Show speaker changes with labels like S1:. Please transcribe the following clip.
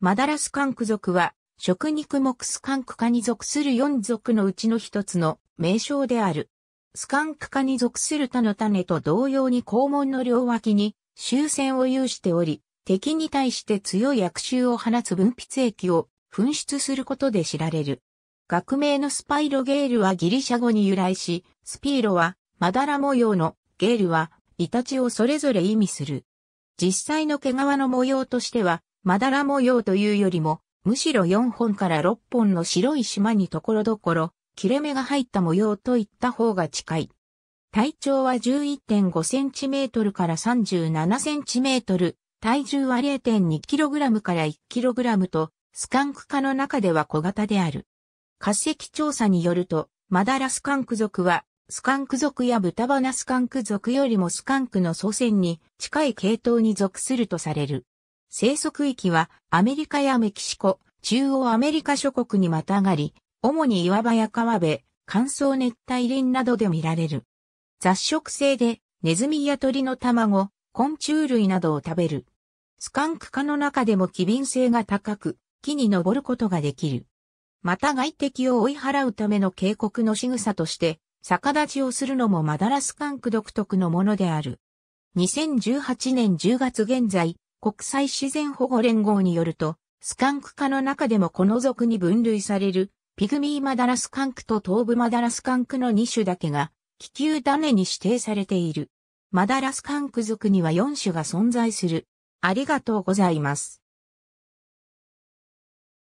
S1: マダラスカンク属は、食肉目スカンク科に属する4属のうちの一つの名称である。スカンク科に属する他の種と同様に肛門の両脇に終戦を有しており、敵に対して強い悪臭を放つ分泌液を噴出することで知られる。学名のスパイロゲールはギリシャ語に由来し、スピーロはまだら模様のゲールはイタチをそれぞれ意味する。実際の毛皮の模様としては、まだら模様というよりも、むしろ4本から6本の白い島にところどころ、切れ目が入った模様といった方が近い。体長は 11.5cm から 37cm、体重は 0.2kg から 1kg と、スカンク科の中では小型である。化石調査によると、マダラスカンク族は、スカンク族や豚バナスカンク族よりもスカンクの祖先に近い系統に属するとされる。生息域はアメリカやメキシコ、中央アメリカ諸国にまたがり、主に岩場や川辺、乾燥熱帯林などで見られる。雑食性で、ネズミや鳥の卵、昆虫類などを食べる。スカンク科の中でも機敏性が高く、木に登ることができる。また外敵を追い払うための警告の仕草として、逆立ちをするのもマダラスカンク独特のものである。2018年10月現在、国際自然保護連合によると、スカンク科の中でもこの属に分類される、ピグミーマダラスカンクと東部マダラスカンクの2種だけが、気球種に指定されている。マダラスカンク属には4種が存在する。ありがとうございます。